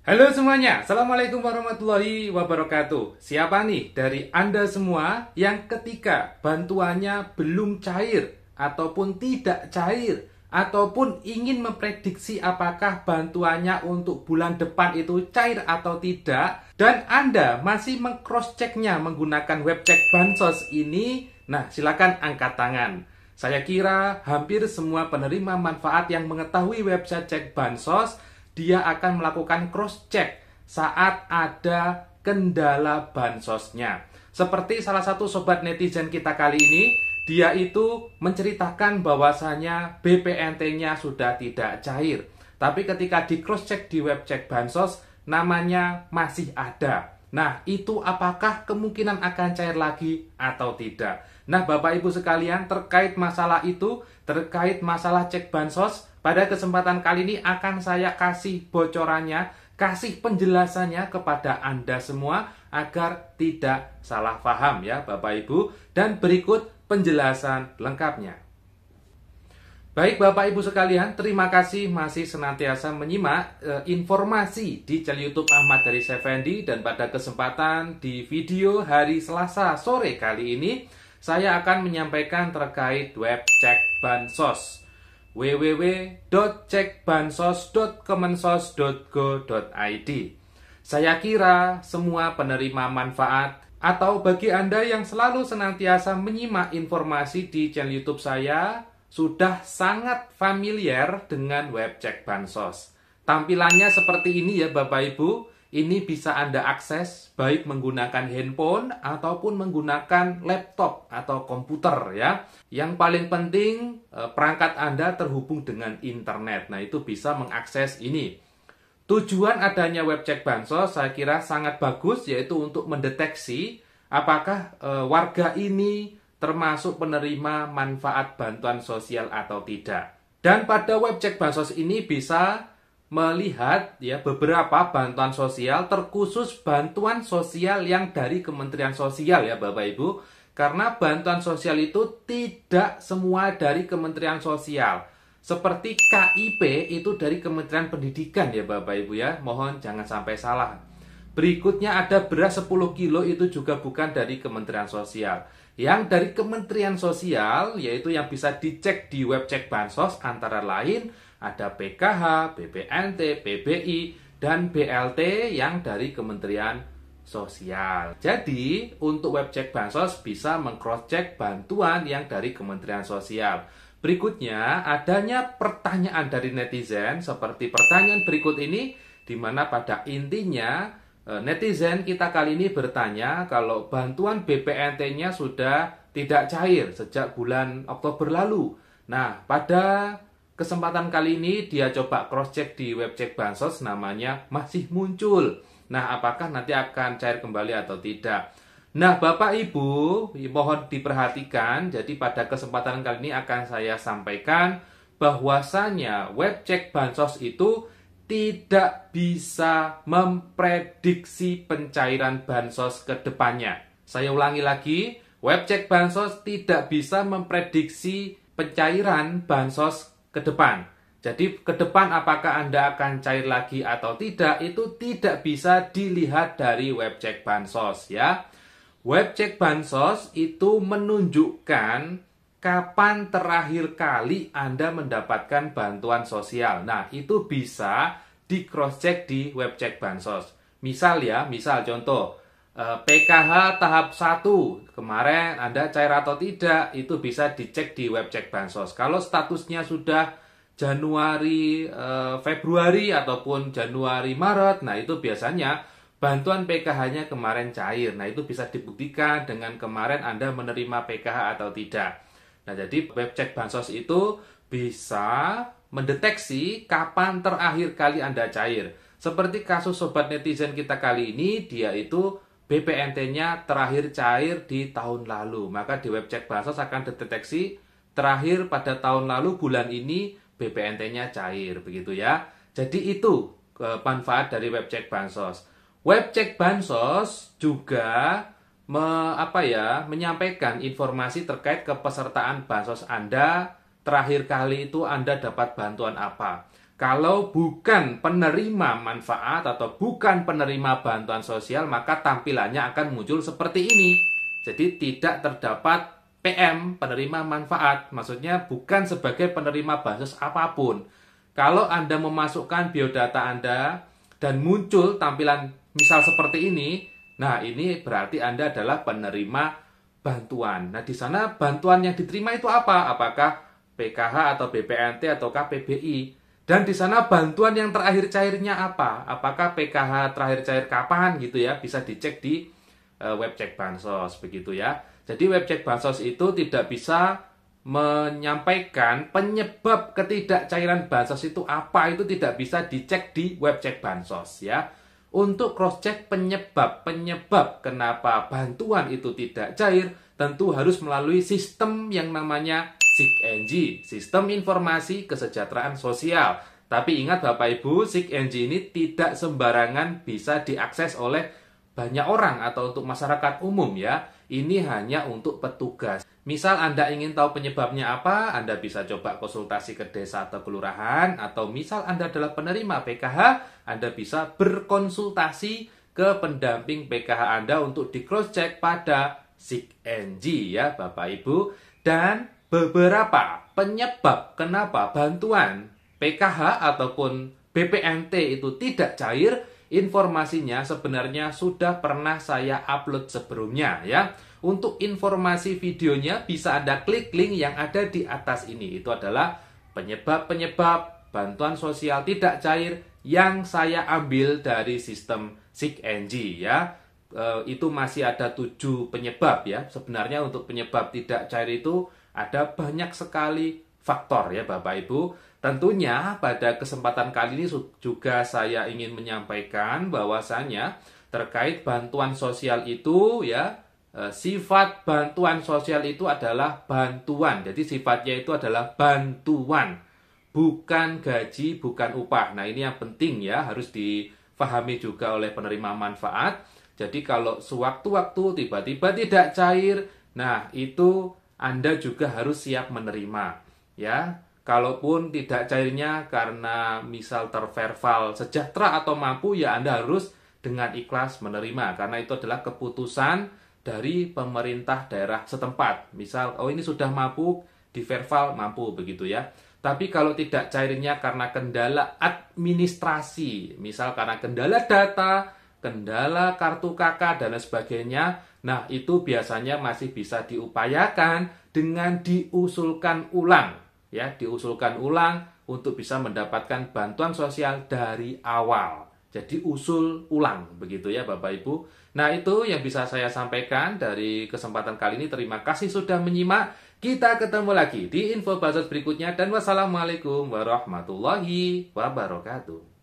Halo semuanya, Assalamualaikum warahmatullahi wabarakatuh Siapa nih dari Anda semua yang ketika bantuannya belum cair Ataupun tidak cair Ataupun ingin memprediksi apakah bantuannya untuk bulan depan itu cair atau tidak Dan Anda masih cross checknya menggunakan web check bansos ini Nah silakan angkat tangan saya kira hampir semua penerima manfaat yang mengetahui website cek bansos dia akan melakukan cross check saat ada kendala bansosnya. Seperti salah satu sobat netizen kita kali ini, dia itu menceritakan bahwasanya BPNT-nya sudah tidak cair. Tapi ketika di cross check di web check bansos, namanya masih ada. Nah, itu apakah kemungkinan akan cair lagi atau tidak? Nah, Bapak Ibu sekalian, terkait masalah itu, terkait masalah cek bansos, pada kesempatan kali ini akan saya kasih bocorannya, kasih penjelasannya kepada Anda semua agar tidak salah paham ya Bapak Ibu dan berikut penjelasan lengkapnya. Baik Bapak Ibu sekalian, terima kasih masih senantiasa menyimak e, informasi di channel YouTube Ahmad dari Sevendi dan pada kesempatan di video hari Selasa sore kali ini saya akan menyampaikan terkait web cek bansos www.cekbansos.kemensos.go.id. Saya kira semua penerima manfaat atau bagi Anda yang selalu senantiasa menyimak informasi di channel YouTube saya sudah sangat familiar dengan web cek bansos. Tampilannya seperti ini ya Bapak Ibu. Ini bisa Anda akses baik menggunakan handphone ataupun menggunakan laptop atau komputer ya. Yang paling penting eh, perangkat Anda terhubung dengan internet. Nah, itu bisa mengakses ini. Tujuan adanya web cek bansos saya kira sangat bagus yaitu untuk mendeteksi apakah eh, warga ini termasuk penerima manfaat bantuan sosial atau tidak. Dan pada web cek bansos ini bisa melihat ya beberapa bantuan sosial terkhusus bantuan sosial yang dari Kementerian Sosial ya Bapak Ibu karena bantuan sosial itu tidak semua dari Kementerian Sosial seperti KIP itu dari Kementerian Pendidikan ya Bapak Ibu ya mohon jangan sampai salah berikutnya ada beras 10 kilo itu juga bukan dari Kementerian Sosial yang dari Kementerian Sosial yaitu yang bisa dicek di web cek bansos antara lain ada PKH, BPNT, PBI, dan BLT yang dari Kementerian Sosial. Jadi, untuk web cek bansos bisa mengcross-check bantuan yang dari Kementerian Sosial. Berikutnya, adanya pertanyaan dari netizen seperti pertanyaan berikut ini, di mana pada intinya eh, netizen kita kali ini bertanya kalau bantuan BPNT-nya sudah tidak cair sejak bulan Oktober lalu. Nah, pada Kesempatan kali ini dia coba cross check di web check bansos namanya masih muncul. Nah, apakah nanti akan cair kembali atau tidak? Nah, Bapak Ibu, mohon diperhatikan. Jadi pada kesempatan kali ini akan saya sampaikan bahwasanya web check bansos itu tidak bisa memprediksi pencairan bansos ke depannya. Saya ulangi lagi, web cek bansos tidak bisa memprediksi pencairan bansos ke depan. Jadi ke depan apakah Anda akan cair lagi atau tidak itu tidak bisa dilihat dari web Check bansos ya. Web Check bansos itu menunjukkan kapan terakhir kali Anda mendapatkan bantuan sosial. Nah, itu bisa di cross check di web Check bansos. Misal ya, misal contoh PKH eh, tahap 1 kemarin Anda cair atau tidak itu bisa dicek di web cek Bansos. Kalau statusnya sudah Januari eh, Februari ataupun Januari Maret, nah itu biasanya bantuan PKH-nya kemarin cair. Nah itu bisa dibuktikan dengan kemarin Anda menerima PKH atau tidak. Nah jadi web cek Bansos itu bisa mendeteksi kapan terakhir kali Anda cair. Seperti kasus sobat netizen kita kali ini, dia itu BPNT-nya terakhir cair di tahun lalu. Maka di web cek Bansos akan deteksi terakhir pada tahun lalu bulan ini BPNT-nya cair begitu ya. Jadi itu e, manfaat dari web cek Bansos. Web cek Bansos juga me, apa ya, menyampaikan informasi terkait kepesertaan Bansos Anda terakhir kali itu Anda dapat bantuan apa. Kalau bukan penerima manfaat atau bukan penerima bantuan sosial, maka tampilannya akan muncul seperti ini. Jadi tidak terdapat PM, penerima manfaat. Maksudnya bukan sebagai penerima basis apapun. Kalau Anda memasukkan biodata Anda dan muncul tampilan misal seperti ini, nah ini berarti Anda adalah penerima bantuan. Nah, di sana bantuan yang diterima itu apa? Apakah PKH atau BPNT atau KPBI? Dan di sana bantuan yang terakhir cairnya apa? Apakah PKH terakhir cair kapan gitu ya? Bisa dicek di eh, web cek bansos begitu ya. Jadi web cek bansos itu tidak bisa menyampaikan penyebab ketidakcairan bansos itu apa itu tidak bisa dicek di web cek bansos ya. Untuk cross check penyebab penyebab kenapa bantuan itu tidak cair tentu harus melalui sistem yang namanya SIKNG, Sistem Informasi Kesejahteraan Sosial. Tapi ingat Bapak Ibu, SIKNG ini tidak sembarangan bisa diakses oleh banyak orang atau untuk masyarakat umum ya. Ini hanya untuk petugas. Misal Anda ingin tahu penyebabnya apa, Anda bisa coba konsultasi ke desa atau kelurahan, atau misal Anda adalah penerima PKH, Anda bisa berkonsultasi ke pendamping PKH Anda untuk di cross check pada SIKNG ya Bapak Ibu dan beberapa penyebab kenapa bantuan PKH ataupun BPNT itu tidak cair, informasinya sebenarnya sudah pernah saya upload sebelumnya ya. Untuk informasi videonya bisa Anda klik link yang ada di atas ini. Itu adalah penyebab-penyebab bantuan sosial tidak cair yang saya ambil dari sistem SIGNG ya. E, itu masih ada tujuh penyebab ya. Sebenarnya untuk penyebab tidak cair itu ada banyak sekali faktor ya Bapak Ibu. Tentunya pada kesempatan kali ini juga saya ingin menyampaikan bahwasanya terkait bantuan sosial itu ya eh, sifat bantuan sosial itu adalah bantuan. Jadi sifatnya itu adalah bantuan, bukan gaji, bukan upah. Nah, ini yang penting ya harus difahami juga oleh penerima manfaat. Jadi kalau sewaktu-waktu tiba-tiba tidak cair, nah itu anda juga harus siap menerima ya. Kalaupun tidak cairnya karena misal terverval sejahtera atau mampu ya Anda harus dengan ikhlas menerima karena itu adalah keputusan dari pemerintah daerah setempat. Misal oh ini sudah mampu diverval mampu begitu ya. Tapi kalau tidak cairnya karena kendala administrasi, misal karena kendala data kendala kartu KK dan lain sebagainya. Nah, itu biasanya masih bisa diupayakan dengan diusulkan ulang ya, diusulkan ulang untuk bisa mendapatkan bantuan sosial dari awal. Jadi usul ulang begitu ya Bapak Ibu. Nah, itu yang bisa saya sampaikan dari kesempatan kali ini. Terima kasih sudah menyimak. Kita ketemu lagi di info budget berikutnya dan wassalamualaikum warahmatullahi wabarakatuh.